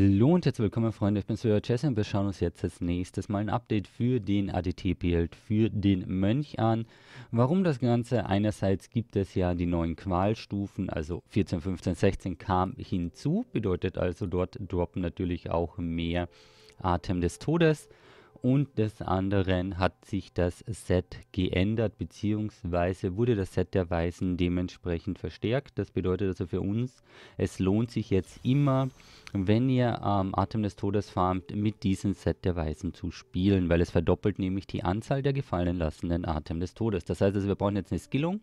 Hallo und herzlich willkommen, Freunde. Ich bin Sir Jesse und wir schauen uns jetzt als nächstes mal ein Update für den ADT-Build für den Mönch an. Warum das Ganze? Einerseits gibt es ja die neuen Qualstufen, also 14, 15, 16 kam hinzu, bedeutet also dort droppen natürlich auch mehr Atem des Todes und des anderen hat sich das Set geändert, bzw. wurde das Set der Weißen dementsprechend verstärkt. Das bedeutet also für uns, es lohnt sich jetzt immer, wenn ihr ähm, Atem des Todes farmt, mit diesem Set der Weißen zu spielen, weil es verdoppelt nämlich die Anzahl der gefallen lassenden Atem des Todes. Das heißt also, wir brauchen jetzt eine Skillung,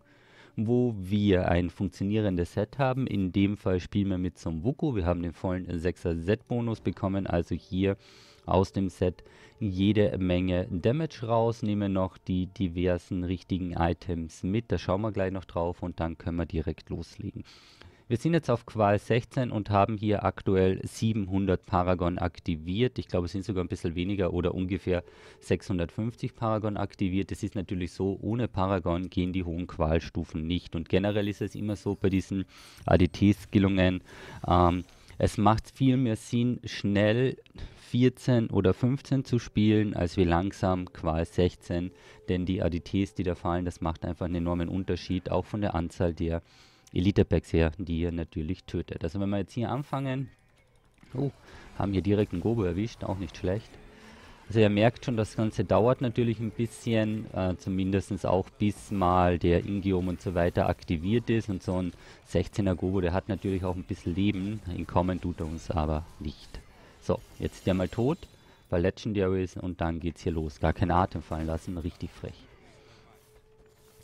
wo wir ein funktionierendes Set haben. In dem Fall spielen wir mit zum Wuku. Wir haben den vollen 6er Set-Bonus bekommen, also hier aus dem Set jede Menge Damage raus, nehme noch die diversen richtigen Items mit, da schauen wir gleich noch drauf und dann können wir direkt loslegen. Wir sind jetzt auf Qual 16 und haben hier aktuell 700 Paragon aktiviert. Ich glaube, es sind sogar ein bisschen weniger oder ungefähr 650 Paragon aktiviert. Es ist natürlich so, ohne Paragon gehen die hohen Qualstufen nicht. Und generell ist es immer so bei diesen ADT-Skillungen, ähm, es macht viel mehr Sinn, schnell 14 oder 15 zu spielen, als wie langsam quasi 16. Denn die ADTs, die da fallen, das macht einfach einen enormen Unterschied, auch von der Anzahl der Elite-Packs her, die ihr natürlich tötet. Also wenn wir jetzt hier anfangen, oh, haben hier direkt einen Gobo erwischt, auch nicht schlecht. Also ihr merkt schon, das Ganze dauert natürlich ein bisschen, äh, zumindest auch bis mal der Ingiom und so weiter aktiviert ist. Und so ein 16er Gobo, der hat natürlich auch ein bisschen Leben, entkommen tut er uns aber nicht. So, jetzt ist der mal tot, weil Legendary ist und dann geht's hier los. Gar keinen Atem fallen lassen, richtig frech.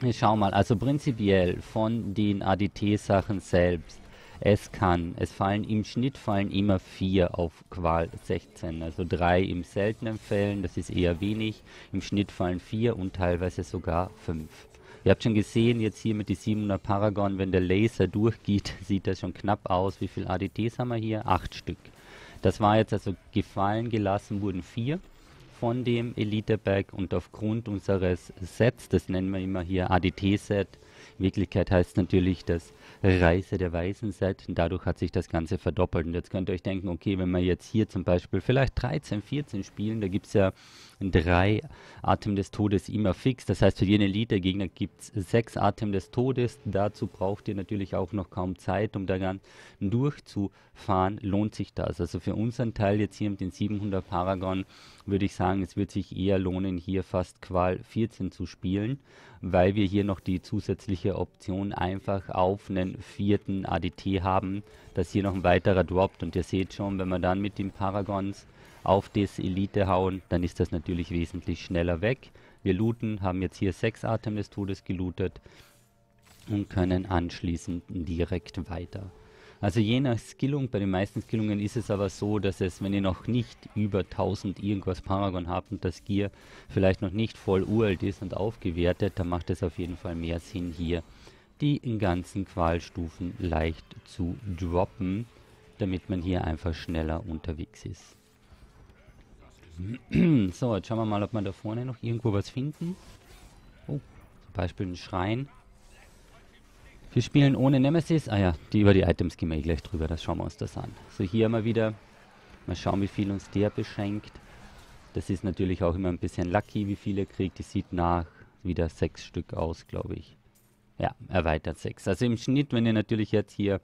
Ich schau mal, also prinzipiell von den ADT-Sachen selbst es kann. Es fallen im Schnitt fallen immer vier auf Qual 16. Also drei im seltenen Fällen, das ist eher wenig. Im Schnitt fallen vier und teilweise sogar fünf. Ihr habt schon gesehen, jetzt hier mit die 700 Paragon, wenn der Laser durchgeht, sieht das schon knapp aus. Wie viele ADTs haben wir hier? Acht Stück. Das war jetzt also gefallen gelassen, wurden vier von dem Elite-Bag und aufgrund unseres Sets, das nennen wir immer hier ADT-Set, Wirklichkeit heißt natürlich dass Reise der Weisen seid. Und dadurch hat sich das Ganze verdoppelt. Und jetzt könnt ihr euch denken, okay, wenn wir jetzt hier zum Beispiel vielleicht 13, 14 spielen, da gibt es ja drei Atem des Todes immer fix. Das heißt, für jene Lied der gegner gibt es sechs Atem des Todes. Dazu braucht ihr natürlich auch noch kaum Zeit, um da ganz durchzufahren. Lohnt sich das? Also für unseren Teil jetzt hier mit den 700 Paragon würde ich sagen, es wird sich eher lohnen, hier fast Qual 14 zu spielen weil wir hier noch die zusätzliche Option einfach auf einen vierten ADT haben, dass hier noch ein weiterer droppt. Und ihr seht schon, wenn wir dann mit den Paragons auf das Elite hauen, dann ist das natürlich wesentlich schneller weg. Wir looten, haben jetzt hier sechs Atem des Todes gelootet und können anschließend direkt weiter. Also je nach Skillung, bei den meisten Skillungen ist es aber so, dass es, wenn ihr noch nicht über 1000 irgendwas Paragon habt und das Gear vielleicht noch nicht voll uralt ist und aufgewertet, dann macht es auf jeden Fall mehr Sinn hier, die ganzen Qualstufen leicht zu droppen, damit man hier einfach schneller unterwegs ist. So, jetzt schauen wir mal, ob wir da vorne noch irgendwo was finden. Oh, zum Beispiel ein Schrein. Wir spielen ohne Nemesis. Ah ja, die über die Items gehen wir eh gleich drüber. Das schauen wir uns das an. So, hier mal wieder. Mal schauen, wie viel uns der beschenkt. Das ist natürlich auch immer ein bisschen lucky, wie viel er kriegt. Die sieht nach wieder sechs Stück aus, glaube ich. Ja, erweitert sechs. Also im Schnitt, wenn ihr natürlich jetzt hier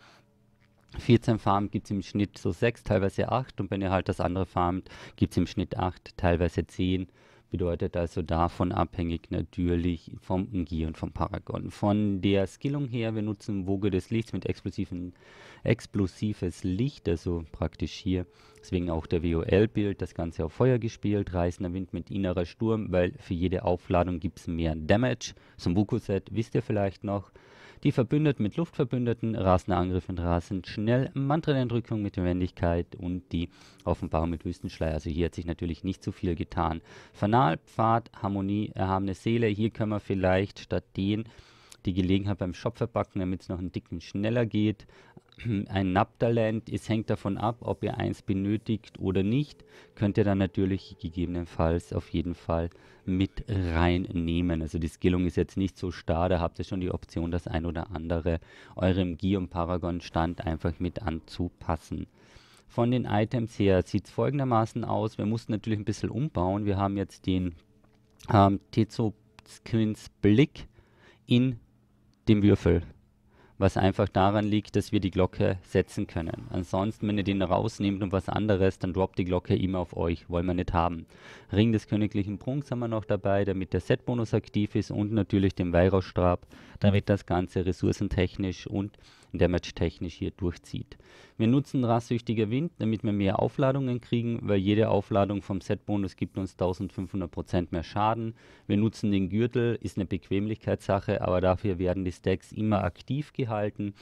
14 farmt, gibt es im Schnitt so sechs, teilweise acht. Und wenn ihr halt das andere farmt, gibt es im Schnitt acht, teilweise zehn bedeutet also davon abhängig natürlich vom und vom Paragon. Von der Skillung her, wir nutzen Woge des Lichts mit explosiven, explosives Licht, also praktisch hier, deswegen auch der WOL-Bild, das Ganze auf Feuer gespielt, reißender Wind mit innerer Sturm, weil für jede Aufladung gibt es mehr Damage. Zum Buko-Set wisst ihr vielleicht noch, die Verbündeten mit Luftverbündeten, rasender Angriff und rasend schnell, Mantra-Entrückung mit Wendigkeit und die Offenbarung mit Wüstenschleier. Also hier hat sich natürlich nicht so viel getan. Fanal, Pfad, Harmonie, erhabene Seele. Hier können wir vielleicht statt den die Gelegenheit beim Shop verpacken, damit es noch einen dicken schneller geht ein NAP-Talent. Es hängt davon ab, ob ihr eins benötigt oder nicht. Könnt ihr dann natürlich gegebenenfalls auf jeden Fall mit reinnehmen. Also die Skillung ist jetzt nicht so starr, da habt ihr schon die Option, das ein oder andere eurem Gi- Paragon-Stand einfach mit anzupassen. Von den Items her sieht es folgendermaßen aus. Wir mussten natürlich ein bisschen umbauen. Wir haben jetzt den ähm, Tezo-Skins Blick in dem Würfel was einfach daran liegt, dass wir die Glocke setzen können. Ansonsten, wenn ihr den rausnehmt und was anderes, dann droppt die Glocke immer auf euch, wollen wir nicht haben. Ring des königlichen Prunks haben wir noch dabei, damit der Setbonus aktiv ist und natürlich den Weihrauchstab, damit das Ganze ressourcentechnisch und damage-technisch hier durchzieht. Wir nutzen rasssüchtiger Wind, damit wir mehr Aufladungen kriegen, weil jede Aufladung vom Set-Bonus gibt uns 1500% mehr Schaden. Wir nutzen den Gürtel, ist eine Bequemlichkeitssache, aber dafür werden die Stacks immer aktiv gehalten.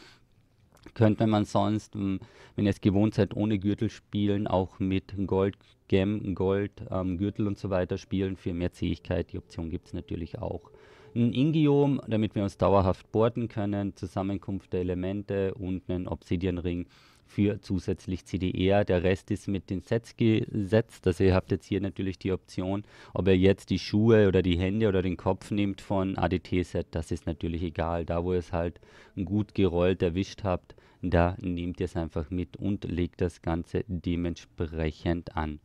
Könnte man sonst, ähm, wenn ihr es gewohnt seid, ohne Gürtel spielen, auch mit Gold, Gem, Gold, ähm, Gürtel und so weiter spielen für mehr Zähigkeit. Die Option gibt es natürlich auch ein Ingiom, damit wir uns dauerhaft boarden können, Zusammenkunft der Elemente und einen Obsidianring für zusätzlich CDR. E der Rest ist mit den Sets gesetzt. Also ihr habt jetzt hier natürlich die Option, ob ihr jetzt die Schuhe oder die Hände oder den Kopf nehmt von ADT-Set. Das ist natürlich egal. Da, wo ihr es halt gut gerollt erwischt habt, da nehmt ihr es einfach mit und legt das Ganze dementsprechend an.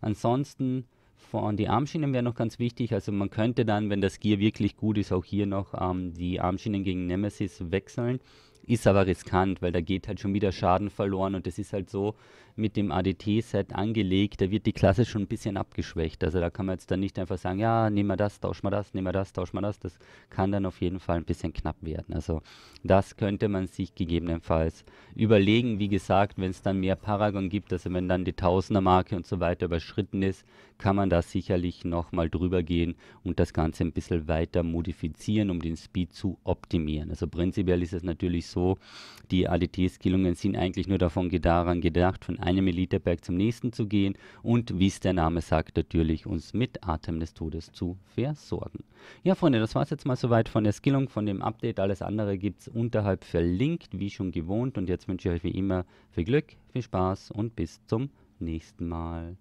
Ansonsten On-die-Armschienen wäre noch ganz wichtig. Also man könnte dann, wenn das Gear wirklich gut ist, auch hier noch ähm, die Armschienen gegen Nemesis wechseln. Ist aber riskant, weil da geht halt schon wieder Schaden verloren und das ist halt so, mit dem ADT-Set angelegt, da wird die Klasse schon ein bisschen abgeschwächt. Also da kann man jetzt dann nicht einfach sagen, ja, nehmen wir das, tauschen wir das, nehmen wir das, tauschen wir das. Das kann dann auf jeden Fall ein bisschen knapp werden. Also das könnte man sich gegebenenfalls überlegen. Wie gesagt, wenn es dann mehr Paragon gibt, also wenn dann die Tausender-Marke und so weiter überschritten ist, kann man da sicherlich nochmal drüber gehen und das Ganze ein bisschen weiter modifizieren, um den Speed zu optimieren. Also prinzipiell ist es natürlich so, die ADT-Skillungen sind eigentlich nur davon daran gedacht, von einem Eliteberg zum nächsten zu gehen und, wie es der Name sagt, natürlich uns mit Atem des Todes zu versorgen. Ja, Freunde, das war es jetzt mal soweit von der Skillung, von dem Update. Alles andere gibt es unterhalb verlinkt, wie schon gewohnt. Und jetzt wünsche ich euch wie immer viel Glück, viel Spaß und bis zum nächsten Mal.